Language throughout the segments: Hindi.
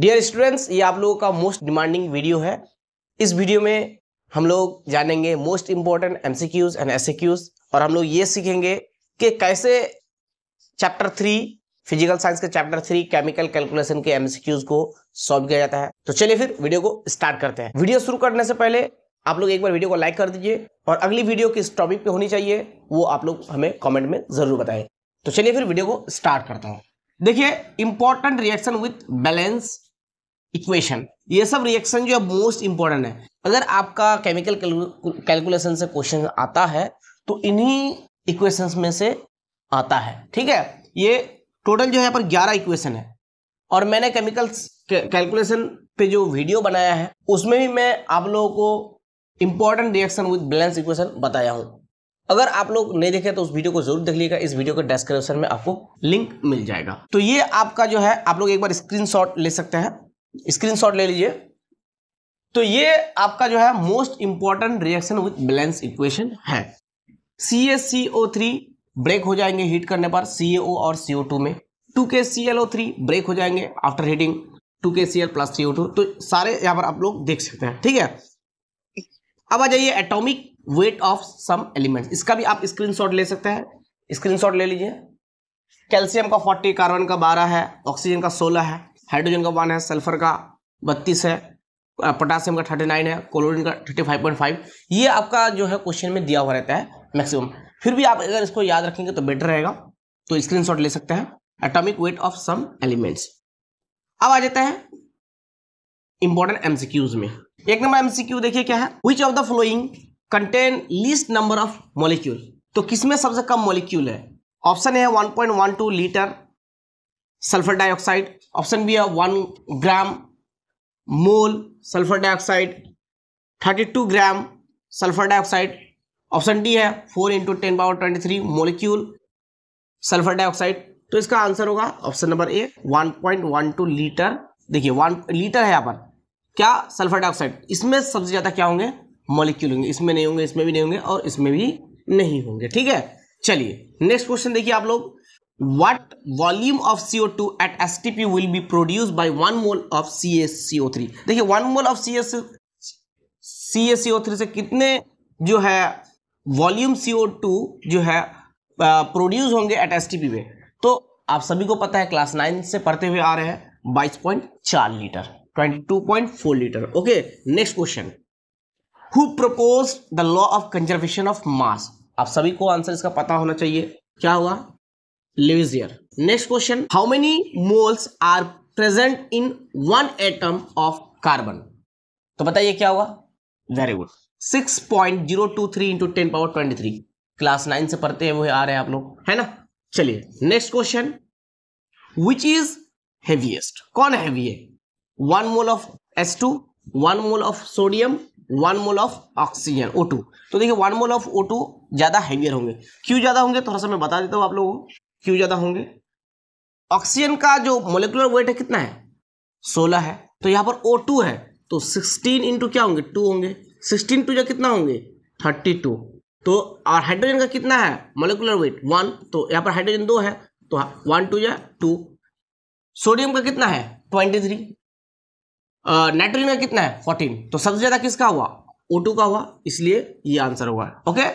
डियर स्टूडेंट्स ये आप लोगों का मोस्ट डिमांडिंग वीडियो है इस वीडियो में हम लोग जानेंगे most important M C Qs and S Qs और हम लोग ये सीखेंगे कि कैसे चैप्टर थ्री फिजिकल साइंस के चैप्टर थ्री केमिकल कैलकुलेशन के एमसीक्यूज को सॉल्व किया जाता है तो चलिए फिर वीडियो को स्टार्ट करते हैं वीडियो शुरू करने से पहले आप लोग एक बार वीडियो को लाइक कर दीजिए और अगली वीडियो किस टॉपिक पे होनी चाहिए वो आप लोग हमें कमेंट में जरूर बताएं तो चलिए फिर वीडियो को स्टार्ट करता हूँ देखिए important reaction with balance equation ये सब रिएक्शन जो है मोस्ट इंपॉर्टेंट है अगर आपका केमिकल कैलकुलेशन से क्वेश्चन आता है तो इन्हीं इक्वेशंस में से आता है ठीक है ये टोटल जो है पर 11 इक्वेशन है और मैंने केमिकल कैलकुलेशन पे जो वीडियो बनाया है उसमें भी मैं आप लोगों को important reaction with balance equation बताया हूँ अगर आप लोग नहीं देखे तो उस वीडियो को जरूर देख लीजिएगा इस वीडियो के डिस्क्रिप्शन में आपको लिंक मिल जाएगा तो ये आपका जो है आप लोग एक बार स्क्रीनशॉट ले सकते हैं स्क्रीनशॉट ले लीजिए तो ये आपका जो है most important reaction with balance equation है C S C O three break हो जाएंगे हीट करने पर सी ए ओ और सी ओ टू में two K C L O three break हो जाएंगे after heating two K C L plus C O two तो सारे यहाँ पर आप लोग देख सकते हैं ठीक है अब आ जाइए atomic weight of some elements इसका भी आप स्क्रीनशॉट ले सकते हैं स्क्रीनशॉट ले लीजिए कैल्शियम का फोर्टी कार्बन का बारह है ऑक्सीजन का सोलह है हाइड्रोजन का वन है सल्फर का बत्तीस है पोटासियम का थर्टी नाइन है क्लोरिन का थर्टी फाइव पॉइंट फाइव ये आपका जो है क्वेश्चन में दिया हुआ रहता है मैक्सिमम फिर भी आप अगर इसको याद रखेंगे तो बेटर रहेगा तो शॉट ले सकते हैं atomic weight of some elements अब आ जाते हैं इंपॉर्टेंट एमसीक्यूज में एक नंबर एमसीक्यू देखिए क्या है which of the following contain least number of molecule तो किसमें सबसे कम मॉलिक्यूल है ऑप्शन है 1.12 litre sulphur dioxide option B है one gram mole sulphur dioxide thirty two gram sulphur dioxide option D है four into ten power twenty three molecule sulphur dioxide तो इसका आंसर होगा option number A one point one two litre देखिए वन लीटर है यहाँ पर क्या सल्फर डाइऑक्साइड इसमें सबसे ज़्यादा क्या होंगे मोलिक्यूल होंगे इसमें नहीं होंगे इसमें भी नहीं होंगे और इसमें भी नहीं होंगे ठीक है चलिए नेक्स्ट क्वेश्चन देखिए आप लोग what volume of CO2 at STP will be produced by one mole of CaCO3 देखिए वन मोल ऑफ CaCO3 से कितने जो है वॉल्यूम CO2 जो है प्रोड्यूस होंगे एट एसटीपी में तो आप सभी को पता है क्लास नाइन से पढ़ते हुए आ रहे हैं बाईस पॉइंट चार litre twenty two point four litre okay next question who propose the law of conservation of mass आप सभी को आंसर इसका पता होना चाहिए क्या हुआ Lavoisier next question how many moles are present in one atom of carbon तो बताइए क्या हुआ very good six point zero two three into ten power twenty three class nine से पढ़ते हैं वो है आ रहे हैं आप लोग है ना चलिए next question which is heaviest कौन हैवी है one mole of S two one mole of sodium one mole of oxygen O two तो देखिए one mole of O two ज़्यादा हैवियर होंगे क्यों ज़्यादा होंगे थोड़ा सा मैं बता देता हूँ आप लोगों को क्यों ज़्यादा होंगे ऑक्सीजन का जो मोलिकुलर वेट है कितना है सोलह है तो यहाँ पर ओ टू है तो सिक्सटीन इंटू क्या होंगे टू होंगे सिक्सटीन टू जो कितना होंगे थर्टी टू तो और हाइड्रोजन का कितना है मोलिकुलर वेट वन तो यहां पर हाइड्रोजन दो है तो वन हाँ, टू या टू सोडियम का कितना है ट्वेंटी थ्री नाइट्रोजन का कितना है फोर्टीन तो सबसे ज़्यादा किसका हुआ ओ टू का हुआ इसलिए ये आंसर हुआ है ओके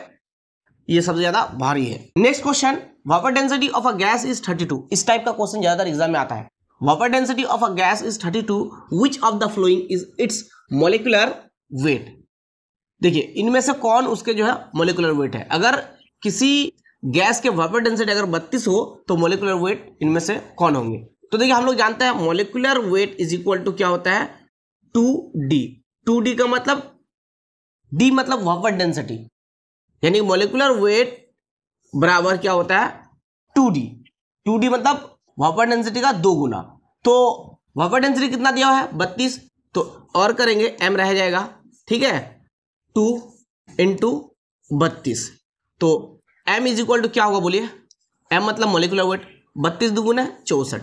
ये सबसे ज्यादा भारी है next question vapour density of a gas is 32 इस टाइप का क्वेश्चन ज्यादातर एग्जाम में आता है vapour density of a gas is thirty two which of the following is its molecular weight देखिए इनमें से कौन उसके जो है मोलिकुलर वेट है अगर किसी गैस के वापर डेंसिटी अगर 32 हो तो मोलिकुलर वेट इनमें से कौन होंगे तो देखिए हम लोग जानते हैं molecular weight is equal to क्या होता है टू डी टू डी का मतलब डी मतलब वापर डेंसिटी यानी मोलिकुलर वेट बराबर क्या होता है टू डी टू डी मतलब वापर डेंसिटी का दो गुना तो वापर डेंसिटी कितना दिया हुआ है बत्तीस तो और करेंगे एम रह जाएगा ठीक है टू इंटू बत्तीस तो एम इज इक्वल टू क्या होगा बोलिए एम मतलब मोलिकुलर वेट बत्तीस दुगुना चौसठ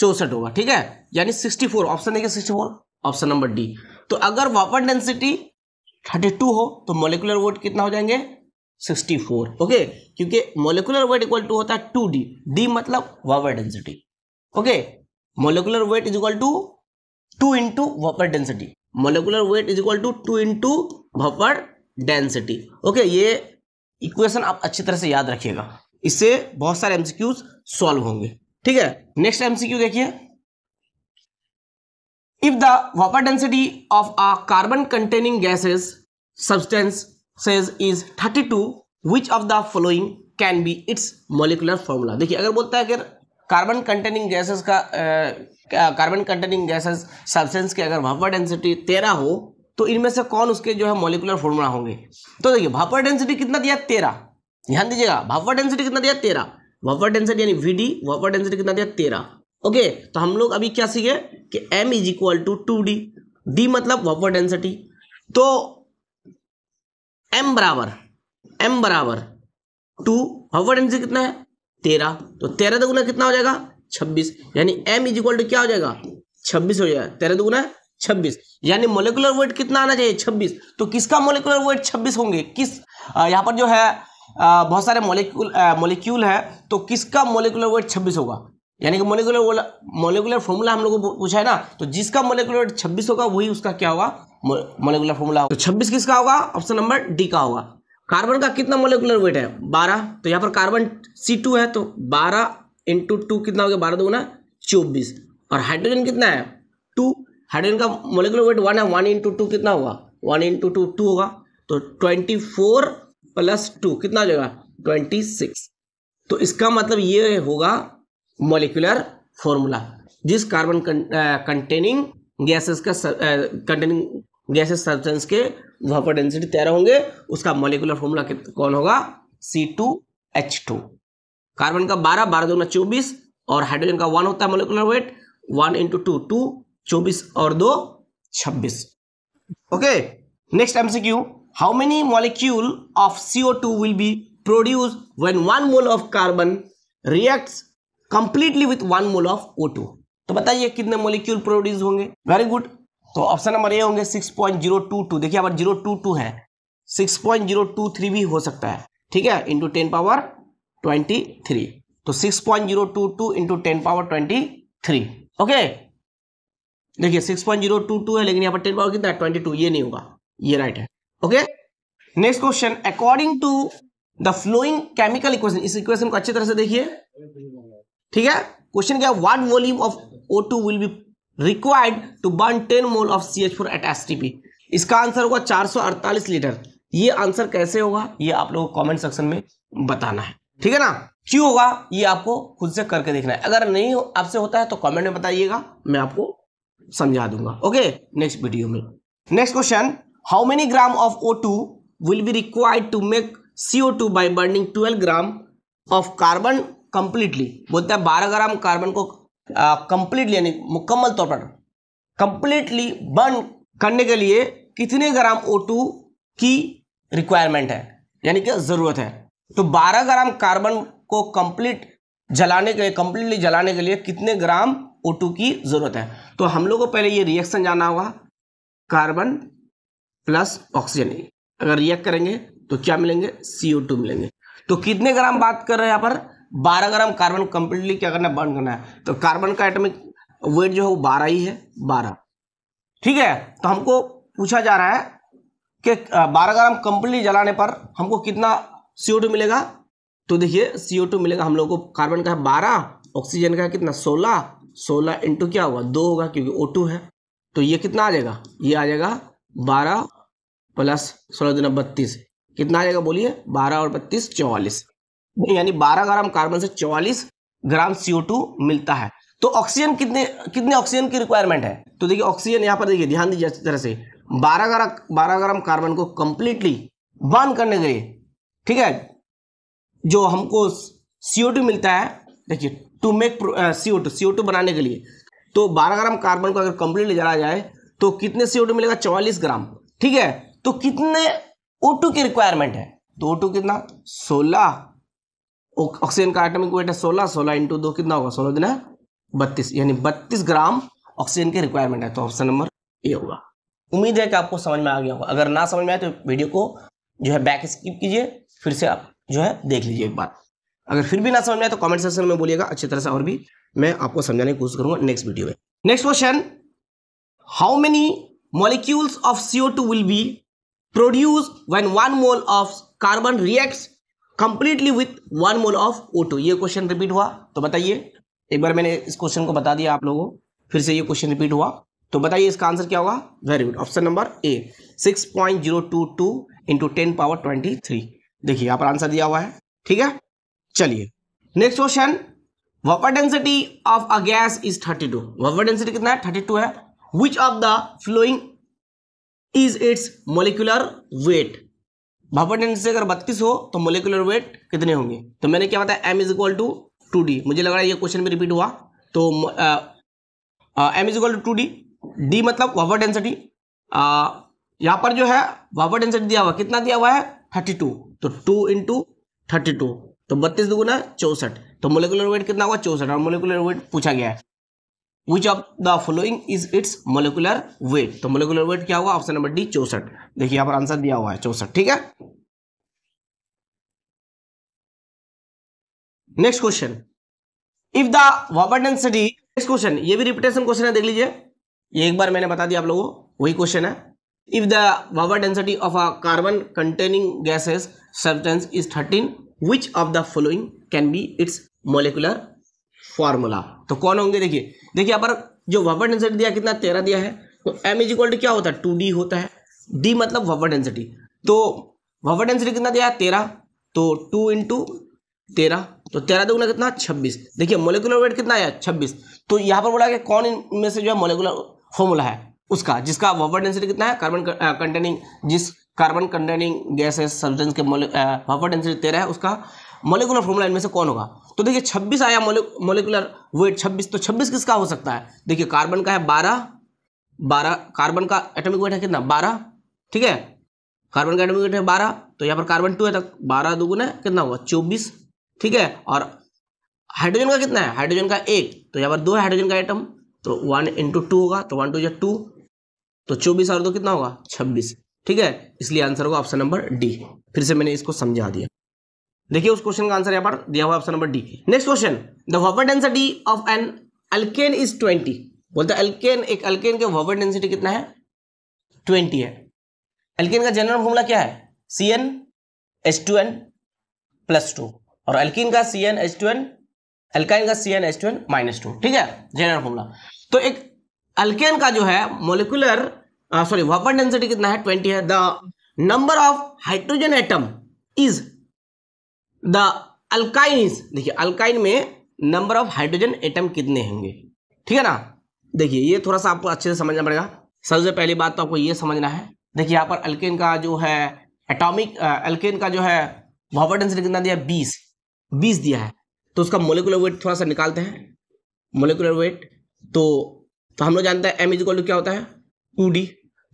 चौसठ होगा ठीक है यानी सिक्सटी फोर ऑप्शन देखिए sixty four option number D तो अगर वापर डेंसिटी थर्टी टू हो तो मोलिकुलर वेट कितना हो जाएंगे सिक्सटी फोर ओके क्योंकि मोलिकुलर वेट इक्वल टू होता है टू डी डी मतलब vapour density okay molecular weight is equal to two into vapour density molecular weight is equal to two into vapour density okay ये इक्वेशन आप अच्छी तरह से याद रखिएगा इससे बहुत सारे एमसीक्यूज सॉल्व होंगे ठीक है नेक्स्ट एमसीक्यू देखिए if the vapor density of a carbon containing gases substance says is 32 which of the following can be its molecular formula देखिए अगर बोलता है अगर कार्बन कंटेनिंग गैसेस का कार्बन कंटेनिंग गैसेस सब्सटेंस के अगर भापर डेंसिटी तेरह हो तो इनमें से कौन उसके जो है मोलिकुलर फॉर्मूला होंगे तो देखिए भापर डेंसिटी कितना दिया तेरह ध्यान दीजिएगा भापर डेंसिटी कितना दिया तेरह भापर डेंसिटी यानी वी डी भापर डेंसिटी कितना दिया तेरह ओके तो हम लोग अभी क्या सीखे कि M is equal to two D D मतलब वापर डेंसिटी तो एम बराबर एम बराबर टू हार्वर्ड एनसी कितना है तेरह तो तेरह दुगुना कितना हो जाएगा छब्बीस यानी एम इज इक्वल टू क्या हो जाएगा छब्बीस हो जाएगा तेरह दुगुना छब्बीस यानी मोलिकुलर वेट कितना आना चाहिए छब्बीस तो किसका मोलिकुलर वेट छब्बीस होंगे किस यहाँ पर जो है बहुत सारे मोलिक्यूल मोलिक्यूल है तो किसका मोलिकुलर वेट छब्बीस होगा यानी कि मोलिकुलर मोलिकुलर फॉर्मूला हम लोग को पूछा है ना तो जिसका मोलिकुलर छब्बीस होगा वही उसका क्या होगा मोलिकुलर फॉर्मूला होगा तो छब्बीस किसका होगा ऑप्शन नंबर डी का होगा कार्बन का कितना मोलिकुलर वेट है बारह तो यहाँ पर कार्बन सी टू है तो बारह इंटू टू कितना हो गया बारह गुना चौबीस और हाइड्रोजन कितना है टू हाइड्रोजन का मोलिकुलर वेट वन है वन इंटू टू कितना होगा वन इंटू टू टू होगा तो ट्वेंटी फोर प्लस टू कितना हो जाएगा ट्वेंटी सिक्स तो इसका मतलब ये होगा मोलिकुलर फॉर्मूला जिस कार्बन कंटेनिंग गैसेस का कंटेनिंग गैसेस सब्सटेंस के पर डेंसिटी तैयार होंगे उसका मोलिकुलर फॉर्मूला कौन होगा C two H two carbon का बारह बारह न चौबीस और हाइड्रोजन का वन होता है molecular weight one into two two चौबीस और दो छब्बीस okay next Q how many molecule of CO two will be produce when one mole of carbon reacts completely with one mole of O two तो बताइए कितने मोलिक्यूल प्रोड्यूस होंगे वेरी गुड तो ऑप्शन नंबर ए होंगे six point zero two two देखिए अब जीरो टू टू है six point zero two three भी हो सकता है ठीक है into ten power twenty three तो six point zero two two into ten power twenty three okay देखिए six point zero two two है लेकिन यहाँ पर टेन पावर कितना है ट्वेंटी टू ये नहीं होगा ये राइट है okay next question according to the following chemical equation इस इक्वेशन को अच्छी तरह से देखिए ठीक है क्वेश्चन क्या one volume of O two will be required to burn ten mole of C H four at S T P इसका आंसर होगा चार सौ अड़तालीस लीटर ये आंसर कैसे होगा ये आप लोगों को कॉमेंट सेक्शन में बताना है ठीक है ना क्यों होगा ये आपको खुद से करके देखना है अगर नहीं आपसे होता है तो कमेंट में बताइएगा मैं आपको समझा दूंगा ओके नेक्स्ट वीडियो में next question how many gram of O two will be required to make two by burning twelve gram of carbon completely बोलते हैं बारह ग्राम कार्बन को कंप्लीटली यानी मुकम्मल तौर पर कंप्लीटली बर्न करने के लिए कितने ग्राम टू की रिक्वायरमेंट है यानी कि ज़रूरत है तो 12 ग्राम कार्बन को कंप्लीट जलाने के लिए कंप्लीटली जलाने के लिए कितने ग्राम टू की ज़रूरत है तो हम लोग को पहले ये रिएक्शन जाना होगा कार्बन प्लस ऑक्सीजन अगर रिएक्ट करेंगे तो क्या मिलेंगे टू मिलेंगे तो कितने ग्राम बात कर रहे हैं यहाँ पर बारह ग्राम कार्बन कंप्लीटली क्या करना है बर्न करना है तो कार्बन का एटमिक वेट जो है वो बारह ही है बारह ठीक है तो हमको पूछा जा रहा है कि बारह ग्राम कंप्लीटली जलाने पर हमको कितना सीओ टू मिलेगा तो देखिए सीओ टू मिलेगा हम लोग को कार्बन का है बारह ऑक्सीजन का है कितना सोलह सोलह इंटू क्या होगा दो होगा क्योंकि ओ टू है तो ये कितना आ जाएगा ये आ जाएगा बारह प्लस सोलह दुना बत्तीस कितना आ जाएगा बोलिए बारह और बत्तीस चौवालीस यानी 12 ग्राम कार्बन से 44 ग्राम CO2 मिलता है तो ऑक्सीजन कितने कितने ऑक्सीजन की रिक्वायरमेंट है तो देखिए ऑक्सीजन यहाँ पर देखिए ध्यान दीजिए अच्छी तरह से 12 ग्राम बारह ग्राम कार्बन को कंप्लीटली बर्न करने के लिए ठीक है जो हमको CO2 मिलता है देखिए to make CO two CO two बनाने के लिए तो 12 ग्राम कार्बन को अगर कंप्लीटली जला जाए तो कितने सीओ टू मिलेगा 44 ग्राम ठीक है तो कितने ओ टू की रिक्वायरमेंट है तो ओ टू कितना 16 ऑक्सीजन का एटॉमिक वेट है सोलह सोलह इंटू दो कितना होगा सोलह दिन है बत्तीस यानी बत्तीस ग्राम ऑक्सीजन के रिक्वायरमेंट है तो ऑप्शन नंबर ए होगा उम्मीद है कि आपको समझ में आ गया होगा अगर ना समझ में आए तो वीडियो को जो है बैक स्किप कीजिए फिर से आप जो है देख लीजिए एक बार अगर फिर भी ना समझ में आए तो कमेंट सेक्शन में बोलिएगा अच्छी तरह से और भी मैं आपको समझाने की कोशिश करूंगा नेक्स्ट वीडियो में next question how many molecules of CO2 will be produce when one mole of carbon reacts completely with one mole of O two ये क्वेश्चन रिपीट हुआ तो बताइए एक बार मैंने इस क्वेश्चन को बता दिया आप लोगों फिर से ये क्वेश्चन रिपीट हुआ तो बताइए इसका आंसर क्या होगा very good option number A six point zero two two into ten power twenty three देखिए यहाँ पर आंसर दिया हुआ है ठीक है चलिए next question vapour density of a gas is thirty two vapour density कितना है थर्टी टू है which of the following is its molecular weight vapour density अगर बत्तीस हो तो मोलिकुलर वेट कितने होंगे तो मैंने क्या बताया M is equal to two D मुझे लग रहा है ये क्वेश्चन भी रिपीट हुआ तो M is equal to two D D मतलब वापर डेंसिटी यहाँ पर जो है वापर डेंसिटी दिया हुआ कितना दिया हुआ है थर्टी टू तो टू इंटू थर्टी टू तो बत्तीस दुगुना चौसठ तो मोलिकुलर वेट कितना हुआ चौसठ और मोलिकुलर वेट पूछा गया है which of the following is its molecular weight तो मोलिकुलर वेट क्या हुआ ऑप्शन नंबर डी चौसठ देखिए यहां पर आंसर दिया हुआ है चौसठ ठीक है next question if the vapour density next question ये भी रिपीटेशन क्वेश्चन है देख लीजिए ये एक बार मैंने बता दिया आप लोगों को वही क्वेश्चन है if the vapour density of a carbon containing gases substance is thirteen which of the following can be its molecular formula तो कौन होंगे देखिए देखिए यहाँ पर जो वफर डेंसिटी दिया कितना तेरह दिया है तो एम इज इक्वल टू क्या होता है टू डी होता है डी मतलब वफर डेंसिटी तो वफर डेंसिटी कितना दिया है तेरह तो टू इंटू तेरह तो तेरह दोगुना कितना छब्बीस देखिए मोलिकुलर वेट कितना आया छब्बीस तो यहाँ पर बोला कि कौन इनमें से जो है मोलिकुलर फॉर्मूला है उसका जिसका वफर डेंसिटी कितना है कार्बन कंटेनिंग uh, जिस कार्बन कंटेनिंग गैसेस सब्सटेंस के uh, वफर डेंसिटी तेरह है उसका मोलिकुलर फॉर्मूला इनमें से कौन होगा तो देखिए 26 आया मोलिकुलर वेट 26 तो 26 किसका हो सकता है देखिए कार्बन का है 12 12 कार्बन का एटॉमिक वेट है कितना 12 ठीक है कार्बन का एटॉमिक वेट है 12 तो यहाँ पर कार्बन टू है तक तो बारह दोगुना है कितना हुआ चौबीस ठीक है और हाइड्रोजन का कितना है हाइड्रोजन का एक तो यहाँ पर दो हाइड्रोजन का एटम तो वन इंटू टू होगा तो वन टू या टू तो चौबीस और दो कितना होगा छब्बीस ठीक है इसलिए आंसर होगा ऑप्शन नंबर डी फिर से मैंने इसको समझा दिया देखिए उस क्वेश्चन का आंसर यहाँ पर दिया हुआ option number D next question the vapour density of an alkane is twenty बोलते हैं अल्केन एक अल्केन के वॉपर डेंसिटी कितना है ट्वेंटी है अल्केन का जनरल फॉर्मूला क्या है C N H two N plus two और अल्किन का C N H two N alkyne का C N H two N minus two ठीक है जनरल फॉर्मूला तो एक अल्केन का जो है मोलिकुलर सॉरी वॉपर डेंसिटी कितना है ट्वेंटी है the number of hydrogen atom is the alkynes देखिए अल्काइन में नंबर ऑफ हाइड्रोजन एटम कितने होंगे ठीक है ना देखिए ये थोड़ा सा आपको अच्छे से समझना पड़ेगा सबसे पहली बात तो आपको ये समझना है देखिए यहाँ पर अल्केन का जो है एटॉमिक अल्केन का जो है वॉपर कितना दिया बीस बीस दिया है तो उसका मोलिकुलर वेट थोड़ा सा निकालते हैं मोलिकुलर वेट तो तो हम लोग जानते हैं एम इज क्या होता है टू डी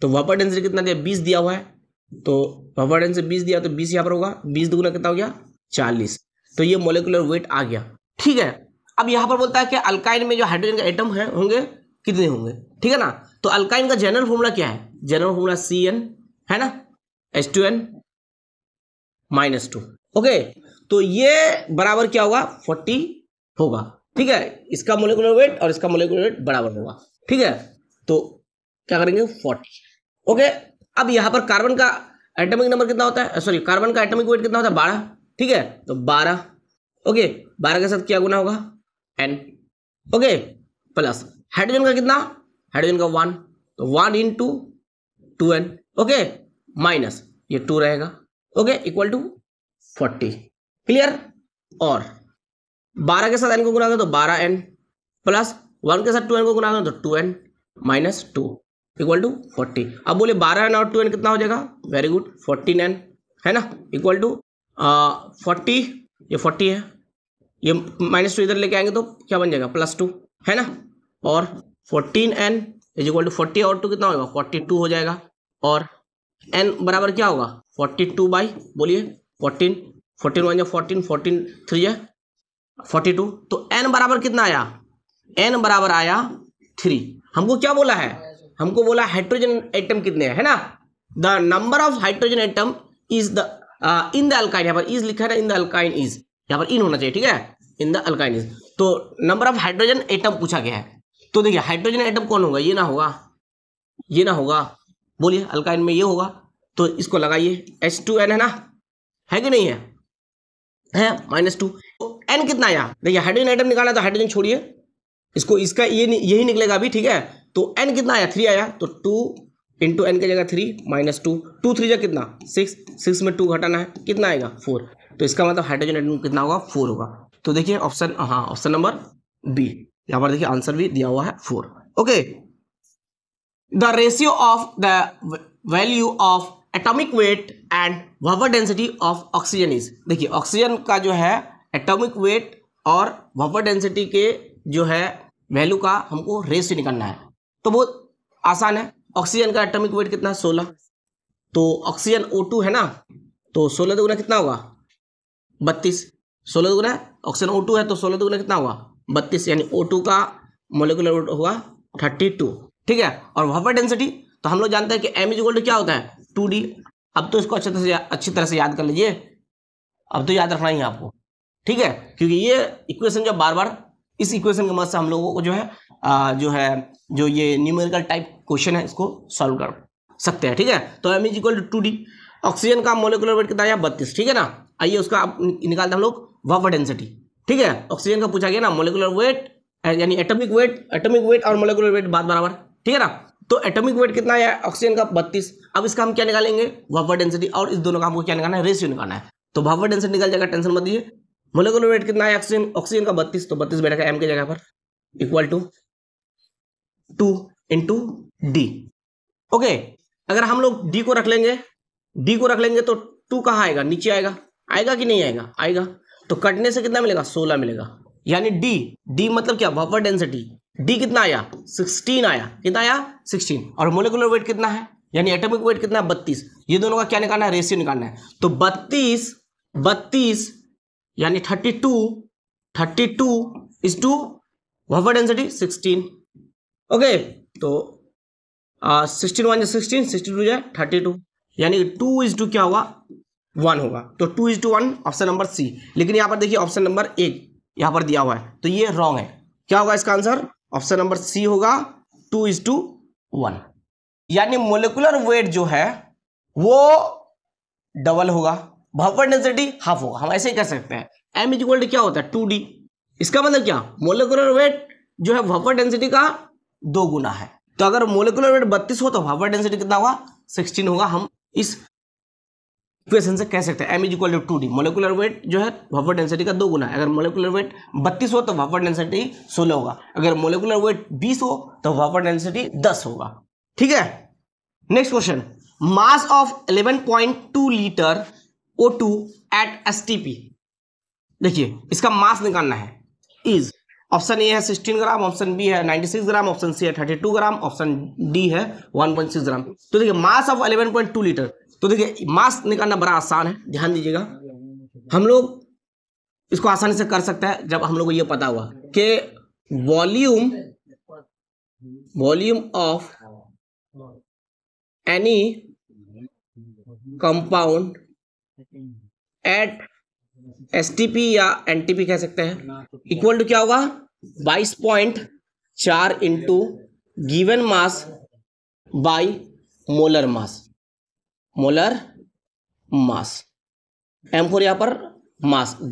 तो वापर डेंसिटी कितना दिया बीस दिया हुआ है तो वापर डेंसिटी बीस दिया तो बीस यहाँ पर होगा बीस दुगुना कितना हो गया चालीस तो ये मोलिकुलर वेट आ गया ठीक है अब यहां पर बोलता है कि अल्काइन में जो हाइड्रोजन का एटम है होंगे कितने होंगे ठीक है ना तो अल्काइन का जनरल फॉर्मूला क्या है जनरल फॉर्मूला सी एन है ना H two N minus two okay तो ये बराबर क्या होगा फोर्टी होगा ठीक है इसका मोलिकुलर वेट और इसका मोलिकुलर वेट बराबर होगा ठीक है तो क्या करेंगे फोर्टी ओके अब यहां पर कार्बन का एटॉमिक नंबर कितना होता है सॉरी कार्बन का एटॉमिक वेट कितना होता है बारह ठीक है तो बारह ओके बारह के साथ क्या गुना होगा एन ओके प्लस हाइड्रोजन का कितना हाइड्रोजन का वन तो one in two two n okay minus ये टू रहेगा okay equal to forty clear और बारह के साथ एन को गुना करें तो बारह एन प्लस वन के साथ टू एन को गुना करें तो two N minus two equal to forty अब बोले बारह एन और टू एन कितना हो जाएगा वेरी गुड फोर्टीन एन है ना इक्वल टू फोर्टी ये फोर्टी है ये माइनस टू इधर लेके आएंगे तो क्या बन जाएगा प्लस टू है ना और fourteen n is equal to forty और टू कितना होगा फोर्टी टू हो जाएगा और एन बराबर क्या होगा फोर्टी टू बाई बोलिए फोर्टीन फोर्टीन वन या फोर्टीन फोर्टीन थ्री है फोर्टी टू तो एन बराबर कितना आया एन बराबर आया थ्री हमको क्या बोला है हमको बोला हाइड्रोजन एटम कितने हैं है ना the number of hydrogen atom is the in the alkyne यहाँ पर इज लिखा है इन द अल्काइन इज यहाँ पर इन होना चाहिए ठीक है इन द अल्काइन इज तो नंबर ऑफ हाइड्रोजन एटम पूछा गया है तो देखिए हाइड्रोजन एटम कौन होगा ये ना होगा ये ना होगा बोलिए अल्काइन में ये होगा तो इसको लगाइए एच टू एन है ना है कि नहीं है है माइनस टू एन कितना आया देखिए हाइड्रोजन आइटम निकाला तो हाइड्रोजन छोड़िए इसको इसका ये यही निकलेगा अभी ठीक है तो एन कितना आया थ्री आया तो टू इंटू एन की जगह three minus two two three जगह कितना सिक्स सिक्स में टू घटाना है कितना आएगा फोर तो इसका मतलब हाइड्रोजन एटम कितना होगा फोर होगा तो देखिए ऑप्शन हाँ ऑप्शन नंबर बी यहाँ पर देखिए आंसर भी दिया हुआ है four okay the ratio of the value of atomic weight and vapour density of oxygen is देखिए ऑक्सीजन का जो है एटॉमिक वेट और वावर डेंसिटी के जो है वैल्यू का हमको रेशियो निकालना है तो बहुत आसान है ऑक्सीजन का एटॉमिक वेट कितना है सोलह तो ऑक्सीजन ओ है ना तो सोलह दुगुना कितना होगा बत्तीस सोलह दुगुना ऑक्सीजन ओ है तो सोलह दुगुना कितना होगा बत्तीस यानी ओ का मोलिकुलर वेट होगा थर्टी ठीक है और वापर डेंसिटी तो हम लोग जानते हैं कि एम इज गोल्ड क्या होता है टू अब तो इसको अच्छे तरह से अच्छी तरह से याद कर लीजिए अब तो याद रखना ही है आपको ठीक है क्योंकि ये इक्वेशन जो बार बार इस इक्वेशन के मदद से हम लोगों को जो है आ, जो है जो ये न्यूमेरिकल टाइप क्वेश्चन है इसको सॉल्व कर सकते हैं ठीक है तो M is equal to D oxygen का मोलिकुलर वेट कितना आया बत्तीस ठीक है ना आइए उसका आप निकालते हैं हम लोग वापर डेंसिटी ठीक है ऑक्सीजन का पूछा गया ना मोलिकुलर वेट यानी एटॉमिक वेट एटॉमिक वेट और मोलिकुलर वेट बात बराबर ठीक है ना तो एटॉमिक वेट कितना है ऑक्सीजन का बत्तीस अब इसका हम क्या निकालेंगे वापर डेंसिटी और इस दोनों का हमको क्या निकालना है रेशियो निकालना है तो वापर डेंसिटी निकल जाएगा टेंशन मत दिए मोलिकुलर वेट कितना है ऑक्सीजन ऑक्सीजन का बत्तीस तो बत्तीस बैठेगा एम के जगह पर equal to two into D okay अगर हम लोग डी को रख लेंगे डी को रख लेंगे तो टू कहाँ आएगा नीचे आएगा आएगा कि नहीं आएगा आएगा तो कटने से कितना मिलेगा सोलह मिलेगा यानी डी डी मतलब क्या वापर डेंसिटी डी कितना आया सिक्सटीन आया कितना आया सिक्सटीन और मोलिकुलर वेट कितना है यानी एटॉमिक वेट कितना है बत्तीस ये दोनों का क्या निकालना है रेशियो निकालना है तो बत्तीस बत्तीस यानी thirty two thirty two is two vapour density sixteen okay तो सिक्सटीन वन जो सिक्सटीन सिक्सटी टू जो थर्टी टू यानी कि टू इज टू क्या होगा वन होगा तो two is two one option number C लेकिन यहाँ पर देखिए ऑप्शन नंबर एक यहाँ पर दिया हुआ है तो ये रॉन्ग है क्या होगा इसका आंसर ऑप्शन नंबर सी होगा टू इज टू वन यानी मोलिकुलर वेट जो है वो डबल होगा भवर डेंसिटी हाफ होगा हम ऐसे ही कह सकते हैं एम इज इक्वल टू क्या होता है टू डी इसका मतलब क्या मोलिकुलर वेट जो है भवर डेंसिटी का दो गुना है तो अगर मोलिकुलर वेट बत्तीस हो तो हवा डेंसिटी कितना होगा सिक्सटीन होगा हम इस क्वेश्चन से कह सकते हैं M is equal to two D molecular weight जो है भापर डेंसिटी का दो गुना है अगर मोलिकुलर वेट बत्तीस हो तो भापर डेंसिटी सोलह होगा अगर मोलिकुलर वेट बीस हो तो भापर डेंसिटी दस होगा ठीक है next question mass of 11.2 litre O2 at S देखिए इसका मास निकालना है इज ऑप्शन ए है सिक्सटीन ग्राम ऑप्शन बी है ninety six gram option C है thirty two gram option D है वन पॉइंट सिक्स ग्राम तो देखिए mass of eleven point two litre तो देखिए मास निकालना बड़ा आसान है ध्यान दीजिएगा हम लोग इसको आसानी से कर सकते हैं जब हम लोग को यह पता हुआ कि volume volume of any compound at STP या एनटीपी कह सकते हैं इक्वल टू क्या होगा बाईस पॉइंट चार into given mass by molar mass molar mass M four यहां पर मास